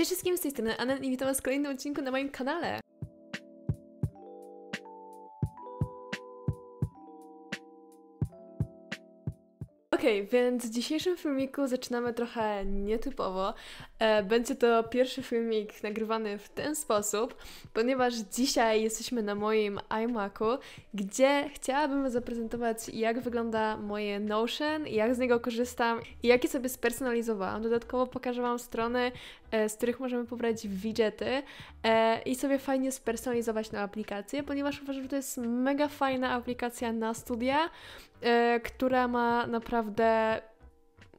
Cześć wszystkim z tej strony Anen i witam Was w kolejnym odcinku na moim kanale. Okej, okay, więc w dzisiejszym filmiku zaczynamy trochę nietypowo. E, będzie to pierwszy filmik nagrywany w ten sposób, ponieważ dzisiaj jesteśmy na moim iMacu, gdzie chciałabym zaprezentować jak wygląda moje Notion, jak z niego korzystam i jakie sobie spersonalizowałam. Dodatkowo pokażę Wam strony, e, z których możemy pobrać widgety e, i sobie fajnie spersonalizować na aplikację, ponieważ uważam, że to jest mega fajna aplikacja na studia E, która ma naprawdę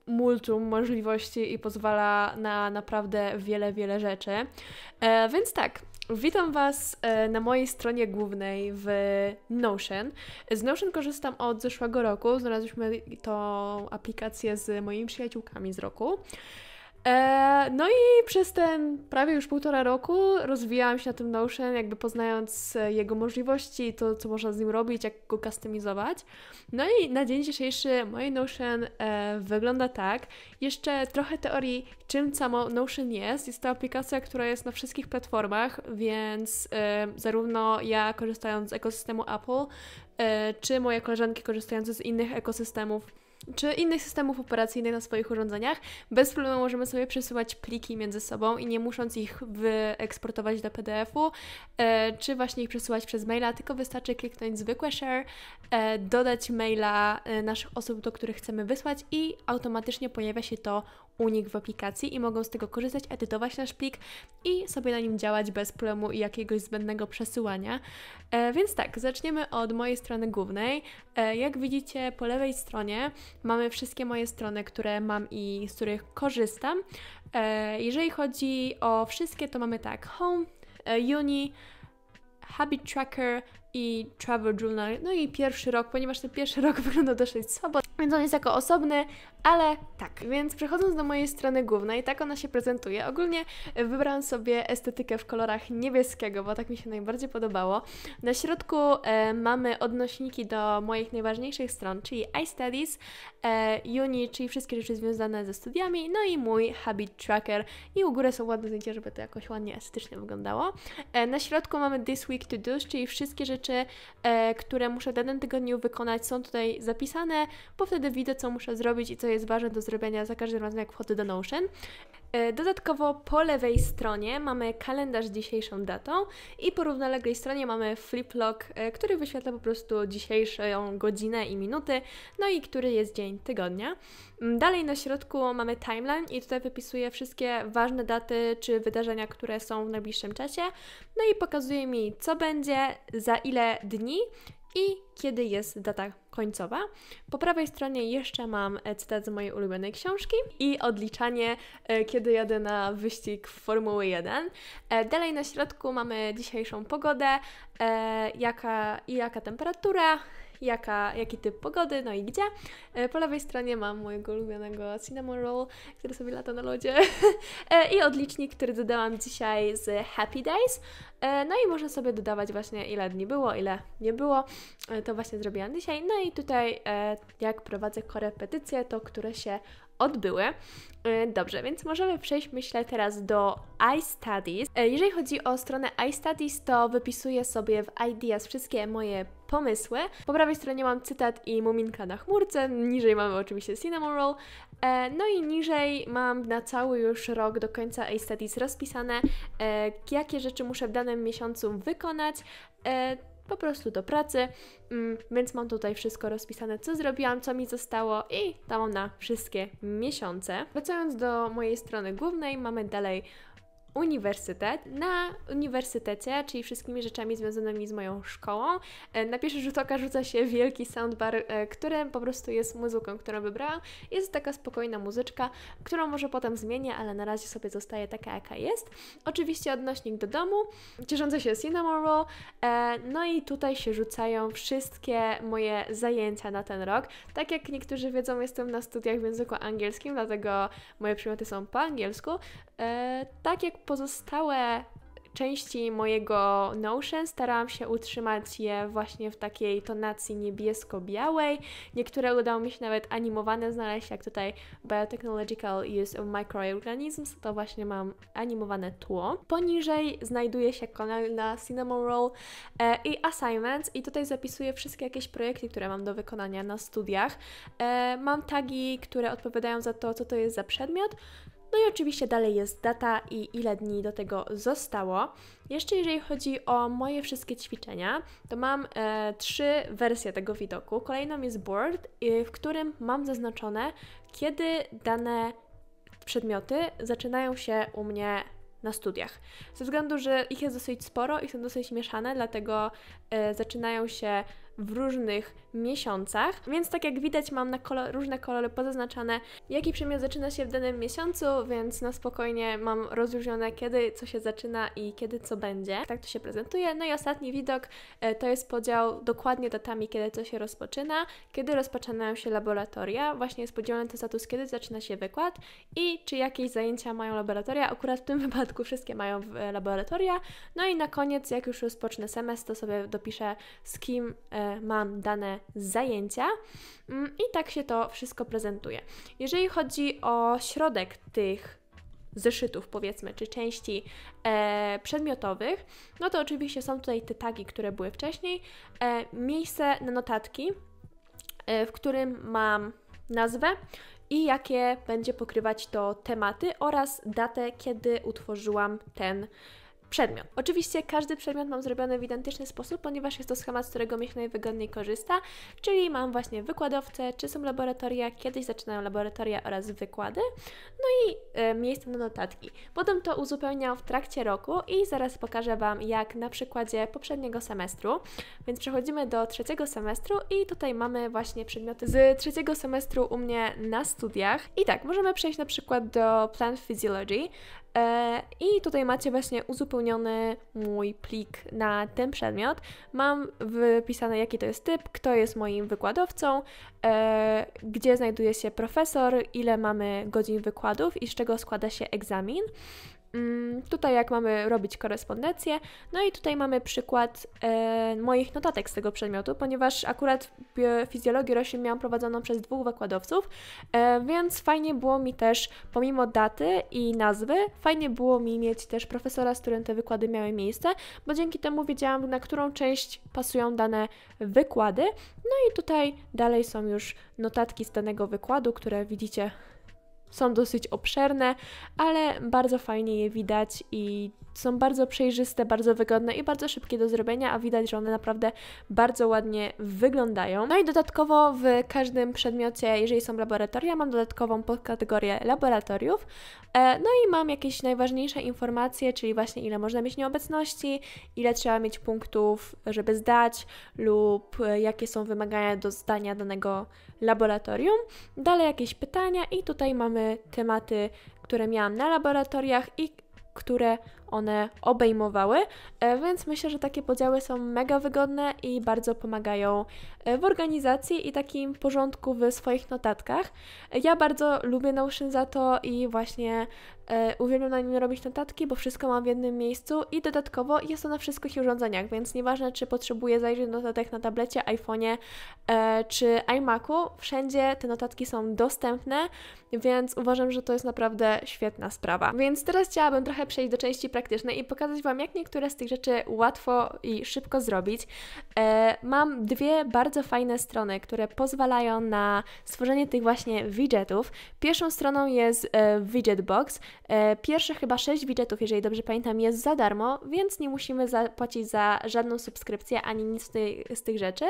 multum możliwości i pozwala na naprawdę wiele, wiele rzeczy. E, więc tak, Witam Was e, na mojej stronie głównej w Notion. Z Notion korzystam od zeszłego roku. Znalazłyśmy tą aplikację z moimi przyjaciółkami z roku. E, no i przez ten prawie już półtora roku rozwijałam się na tym Notion, jakby poznając e, jego możliwości, to co można z nim robić, jak go customizować. No i na dzień dzisiejszy moje Notion e, wygląda tak. Jeszcze trochę teorii, czym samo Notion jest. Jest to aplikacja, która jest na wszystkich platformach, więc zarówno ja korzystając z ekosystemu Apple, czy moje koleżanki korzystające z innych ekosystemów, czy innych systemów operacyjnych na swoich urządzeniach. Bez problemu możemy sobie przesyłać pliki między sobą i nie musząc ich wyeksportować do PDF-u, e, czy właśnie ich przesyłać przez maila, tylko wystarczy kliknąć zwykłe share, e, dodać maila e, naszych osób, do których chcemy wysłać i automatycznie pojawia się to unik w aplikacji i mogą z tego korzystać, edytować nasz plik i sobie na nim działać bez problemu i jakiegoś zbędnego przesyłania. E, więc tak, zaczniemy od mojej strony głównej. E, jak widzicie po lewej stronie mamy wszystkie moje strony, które mam i z których korzystam. E, jeżeli chodzi o wszystkie, to mamy tak home, e, uni, habit tracker, i Travel Journal, no i pierwszy rok, ponieważ ten pierwszy rok wygląda dosyć słabo, więc on jest jako osobny, ale tak. Więc przechodząc do mojej strony głównej, tak ona się prezentuje. Ogólnie e, wybrałam sobie estetykę w kolorach niebieskiego, bo tak mi się najbardziej podobało. Na środku e, mamy odnośniki do moich najważniejszych stron, czyli iStudies, e, Uni, czyli wszystkie rzeczy związane ze studiami, no i mój Habit Tracker i u góry są ładne zdjęcia, żeby to jakoś ładnie estetycznie wyglądało. E, na środku mamy This Week To Do, czyli wszystkie rzeczy rzeczy, e, które muszę w danym tygodniu wykonać, są tutaj zapisane, bo wtedy widzę, co muszę zrobić i co jest ważne do zrobienia za każdym razem, jak wchodzę do Notion. E, dodatkowo po lewej stronie mamy kalendarz z dzisiejszą datą i po równoległej stronie mamy flip e, który wyświetla po prostu dzisiejszą godzinę i minuty, no i który jest dzień tygodnia. Mm, dalej na środku mamy timeline i tutaj wypisuje wszystkie ważne daty czy wydarzenia, które są w najbliższym czasie, no i pokazuje mi co będzie, za ile dni i kiedy jest data końcowa. Po prawej stronie jeszcze mam cytat z mojej ulubionej książki i odliczanie, e, kiedy jadę na wyścig Formuły 1. E, dalej na środku mamy dzisiejszą pogodę e, jaka, i jaka temperatura, jaka, jaki typ pogody, no i gdzie. E, po lewej stronie mam mojego ulubionego cinnamon roll, który sobie lata na lodzie e, i odlicznik, który dodałam dzisiaj z Happy Days. E, no i można sobie dodawać właśnie ile dni było, ile nie było. To właśnie zrobiłam dzisiaj. No i tutaj jak prowadzę korepetycje, to które się odbyły. Y, dobrze, więc możemy przejść, myślę, teraz do iStudies. Y, jeżeli chodzi o stronę iStudies, to wypisuję sobie w Ideas wszystkie moje pomysły. Po prawej stronie mam cytat i muminka na chmurce, niżej mamy oczywiście cinnamon roll, e, no i niżej mam na cały już rok do końca iStudies studies rozpisane, e, jakie rzeczy muszę w danym miesiącu wykonać. E, po prostu do pracy, mm, więc mam tutaj wszystko rozpisane, co zrobiłam, co mi zostało i to mam na wszystkie miesiące. Wracając do mojej strony głównej, mamy dalej uniwersytet. Na uniwersytecie, czyli wszystkimi rzeczami związanymi z moją szkołą, e, na pierwszy rzut oka rzuca się wielki soundbar, e, który po prostu jest muzyką, którą wybrałam. Jest taka spokojna muzyczka, którą może potem zmienię, ale na razie sobie zostaje taka, jaka jest. Oczywiście odnośnik do domu, cieszące się Cinnamon Roll, e, no i tutaj się rzucają wszystkie moje zajęcia na ten rok. Tak jak niektórzy wiedzą, jestem na studiach w języku angielskim, dlatego moje przymioty są po angielsku, E, tak jak pozostałe części mojego Notion starałam się utrzymać je właśnie w takiej tonacji niebiesko-białej. Niektóre udało mi się nawet animowane znaleźć, jak tutaj Biotechnological Use of Microorganisms, to właśnie mam animowane tło. Poniżej znajduje się kanał na Cinnamon Roll e, i Assignments i tutaj zapisuję wszystkie jakieś projekty, które mam do wykonania na studiach. E, mam tagi, które odpowiadają za to, co to jest za przedmiot, no i oczywiście dalej jest data i ile dni do tego zostało. Jeszcze jeżeli chodzi o moje wszystkie ćwiczenia, to mam e, trzy wersje tego widoku. Kolejną jest board, e, w którym mam zaznaczone, kiedy dane przedmioty zaczynają się u mnie na studiach. Ze względu, że ich jest dosyć sporo i są dosyć mieszane, dlatego e, zaczynają się w różnych miesiącach. Więc tak jak widać, mam na kolor, różne kolory pozaznaczane, jaki przemiot zaczyna się w danym miesiącu, więc na spokojnie mam rozróżnione, kiedy co się zaczyna i kiedy co będzie. Tak to się prezentuje. No i ostatni widok e, to jest podział dokładnie datami, kiedy co się rozpoczyna, kiedy rozpoczynają się laboratoria. Właśnie jest podzielony ten status, kiedy zaczyna się wykład i czy jakieś zajęcia mają laboratoria. Akurat w tym wypadku wszystkie mają e, laboratoria. No i na koniec, jak już rozpocznę semestr, to sobie dopiszę, z kim e, mam dane zajęcia mm, i tak się to wszystko prezentuje. Jeżeli chodzi o środek tych zeszytów, powiedzmy, czy części e, przedmiotowych, no to oczywiście są tutaj te tagi, które były wcześniej, e, miejsce na notatki, e, w którym mam nazwę i jakie będzie pokrywać to tematy oraz datę, kiedy utworzyłam ten przedmiot. Oczywiście każdy przedmiot mam zrobiony w identyczny sposób, ponieważ jest to schemat, z którego mi się najwygodniej korzysta, czyli mam właśnie wykładowce, czy są laboratoria, kiedyś zaczynają laboratoria oraz wykłady, no i y, miejsce na notatki. Potem to uzupełniam w trakcie roku i zaraz pokażę Wam, jak na przykładzie poprzedniego semestru. Więc przechodzimy do trzeciego semestru i tutaj mamy właśnie przedmioty z trzeciego semestru u mnie na studiach. I tak, możemy przejść na przykład do Plant Physiology. E, I tutaj macie właśnie uzupełniony mój plik na ten przedmiot. Mam wypisane, jaki to jest typ, kto jest moim wykładowcą, e, gdzie znajduje się profesor, ile mamy godzin wykładów i z czego składa się egzamin. Mm, tutaj jak mamy robić korespondencję, no i tutaj mamy przykład e, moich notatek z tego przedmiotu, ponieważ akurat fizjologię roślin miałam prowadzoną przez dwóch wykładowców, e, więc fajnie było mi też, pomimo daty i nazwy, fajnie było mi mieć też profesora, z którym te wykłady miały miejsce, bo dzięki temu wiedziałam, na którą część pasują dane wykłady. No i tutaj dalej są już notatki z danego wykładu, które widzicie są dosyć obszerne, ale bardzo fajnie je widać i są bardzo przejrzyste, bardzo wygodne i bardzo szybkie do zrobienia, a widać, że one naprawdę bardzo ładnie wyglądają. No i dodatkowo w każdym przedmiocie, jeżeli są laboratoria, mam dodatkową podkategorię laboratoriów. E, no i mam jakieś najważniejsze informacje, czyli właśnie ile można mieć nieobecności, ile trzeba mieć punktów, żeby zdać lub e, jakie są wymagania do zdania danego laboratorium. Dalej jakieś pytania i tutaj mamy tematy, które miałam na laboratoriach i które one obejmowały, e, więc myślę, że takie podziały są mega wygodne i bardzo pomagają e, w organizacji i takim porządku w swoich notatkach. Ja bardzo lubię Notion za to i właśnie e, uwielbiam na nim robić notatki, bo wszystko mam w jednym miejscu i dodatkowo jest to na wszystkich urządzeniach, więc nieważne czy potrzebuję zajrzeć do notatek na tablecie, iPhone'ie czy iMacu, wszędzie te notatki są dostępne, więc uważam, że to jest naprawdę świetna sprawa. Więc teraz chciałabym trochę przejść do części praktycznej praktyczne i pokazać Wam, jak niektóre z tych rzeczy łatwo i szybko zrobić. E, mam dwie bardzo fajne strony, które pozwalają na stworzenie tych właśnie widgetów. Pierwszą stroną jest e, widget box. E, pierwsze chyba sześć widgetów, jeżeli dobrze pamiętam, jest za darmo, więc nie musimy zapłacić za żadną subskrypcję ani nic z tych rzeczy.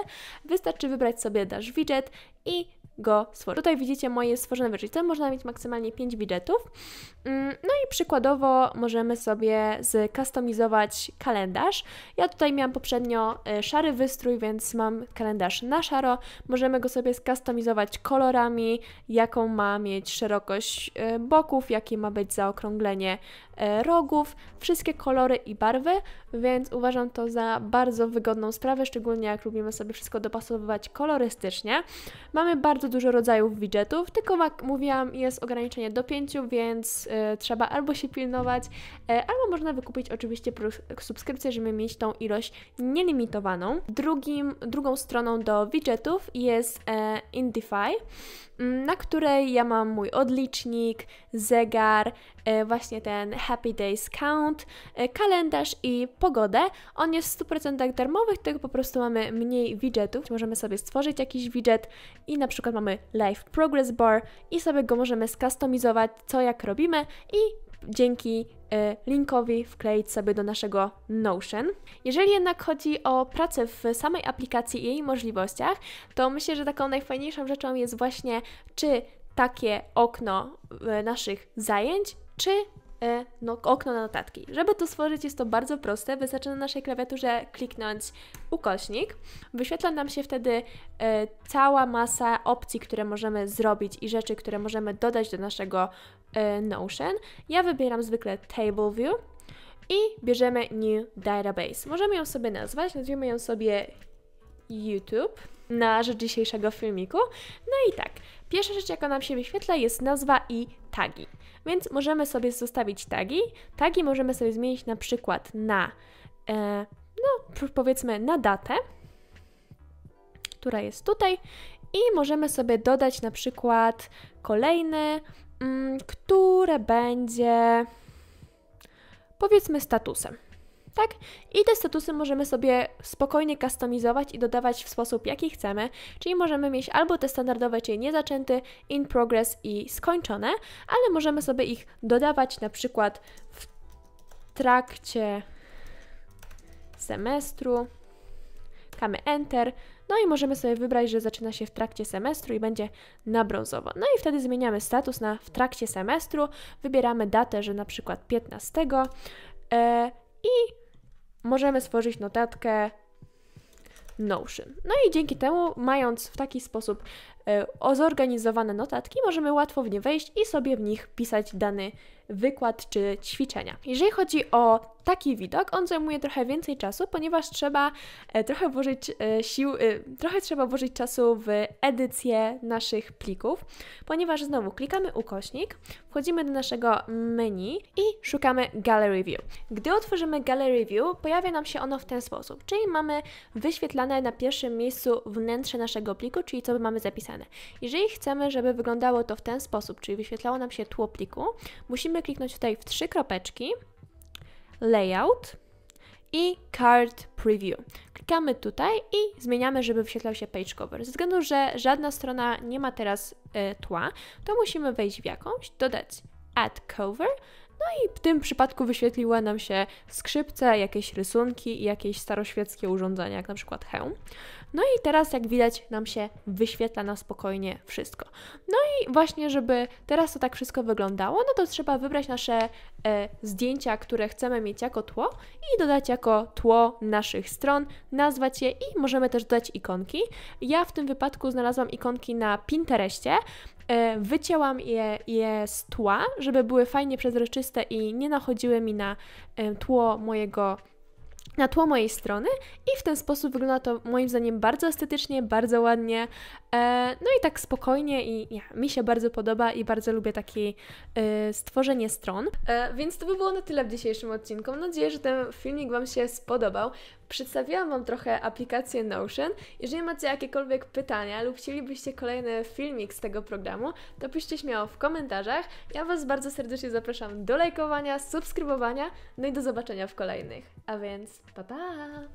Wystarczy wybrać sobie dasz widget i go stworzyć. Tutaj widzicie moje stworzone widgety, można mieć maksymalnie 5 widgetów. Mm, no i przykładowo możemy sobie zkustomizować kalendarz. Ja tutaj miałam poprzednio e, szary wystrój, więc mam kalendarz na szaro. Możemy go sobie skustomizować kolorami, jaką ma mieć szerokość e, boków, jakie ma być zaokrąglenie e, rogów, wszystkie kolory i barwy, więc uważam to za bardzo wygodną sprawę, szczególnie jak lubimy sobie wszystko dopasowywać kolorystycznie. Mamy bardzo dużo rodzajów widgetów, tylko jak mówiłam, jest ograniczenie do pięciu więc y, trzeba albo się pilnować, y, albo można wykupić oczywiście subskrypcję, żeby mieć tą ilość nielimitowaną. Drugim, drugą stroną do widgetów jest y, Indify, mm, na której ja mam mój odlicznik, zegar, E, właśnie ten Happy Days Count, e, kalendarz i pogodę. On jest w 100% darmowy, tylko po prostu mamy mniej widgetów. Możemy sobie stworzyć jakiś widget i na przykład mamy Live Progress Bar i sobie go możemy skustomizować, co jak robimy i dzięki e, linkowi wkleić sobie do naszego Notion. Jeżeli jednak chodzi o pracę w samej aplikacji i jej możliwościach, to myślę, że taką najfajniejszą rzeczą jest właśnie, czy takie okno naszych zajęć czy e, no, okno na notatki. Żeby to stworzyć jest to bardzo proste, wystarczy na naszej klawiaturze kliknąć ukośnik. Wyświetla nam się wtedy e, cała masa opcji, które możemy zrobić i rzeczy, które możemy dodać do naszego e, Notion. Ja wybieram zwykle Table View i bierzemy New Database. Możemy ją sobie nazwać, Nazwijmy ją sobie YouTube na rzecz dzisiejszego filmiku. No i tak, pierwsza rzecz, jaka nam się wyświetla, jest nazwa i tagi. Więc możemy sobie zostawić tagi. Tagi możemy sobie zmienić na przykład na, e, no powiedzmy, na datę, która jest tutaj. I możemy sobie dodać na przykład kolejny, mm, które będzie powiedzmy statusem. Tak? I te statusy możemy sobie spokojnie kustomizować i dodawać w sposób jaki chcemy, czyli możemy mieć albo te standardowe, czyli niezaczęty, in progress i skończone, ale możemy sobie ich dodawać na przykład w trakcie semestru, klikamy Enter, no i możemy sobie wybrać, że zaczyna się w trakcie semestru i będzie na brązowo. No i wtedy zmieniamy status na w trakcie semestru, wybieramy datę, że na przykład 15 yy, e, i możemy stworzyć notatkę Notion. No i dzięki temu, mając w taki sposób e, zorganizowane notatki, możemy łatwo w nie wejść i sobie w nich pisać dany wykład czy ćwiczenia. Jeżeli chodzi o taki widok, on zajmuje trochę więcej czasu, ponieważ trzeba e, trochę włożyć e, sił, e, trochę trzeba włożyć czasu w edycję naszych plików, ponieważ znowu klikamy ukośnik, wchodzimy do naszego menu i szukamy Gallery View. Gdy otworzymy Gallery View, pojawia nam się ono w ten sposób, czyli mamy wyświetlane na pierwszym miejscu wnętrze naszego pliku, czyli co mamy zapisane. Jeżeli chcemy, żeby wyglądało to w ten sposób, czyli wyświetlało nam się tło pliku, musimy możemy kliknąć tutaj w trzy kropeczki, layout i card preview. Klikamy tutaj i zmieniamy, żeby wyświetlał się page cover. Ze względu, że żadna strona nie ma teraz y, tła, to musimy wejść w jakąś, dodać add cover no i w tym przypadku wyświetliły nam się skrzypce, jakieś rysunki i jakieś staroświeckie urządzenia, jak na przykład hełm. No i teraz, jak widać, nam się wyświetla na spokojnie wszystko. No i właśnie, żeby teraz to tak wszystko wyglądało, no to trzeba wybrać nasze e, zdjęcia, które chcemy mieć jako tło i dodać jako tło naszych stron, nazwać je i możemy też dodać ikonki. Ja w tym wypadku znalazłam ikonki na Pinterestie, E, wycięłam je, je z tła, żeby były fajnie przezroczyste i nie nachodziły mi na e, tło mojego na tło mojej strony i w ten sposób wygląda to moim zdaniem bardzo estetycznie, bardzo ładnie, e, no i tak spokojnie i ja, mi się bardzo podoba i bardzo lubię takie stworzenie stron. więc to by było na tyle w dzisiejszym odcinku. Mam nadzieję, że ten filmik Wam się spodobał. Przedstawiłam Wam trochę aplikację Notion. Jeżeli macie jakiekolwiek pytania lub chcielibyście kolejny filmik z tego programu, to piszcie śmiało w komentarzach. Ja Was bardzo serdecznie zapraszam do lajkowania, subskrybowania, no i do zobaczenia w kolejnych. A więc pa pa!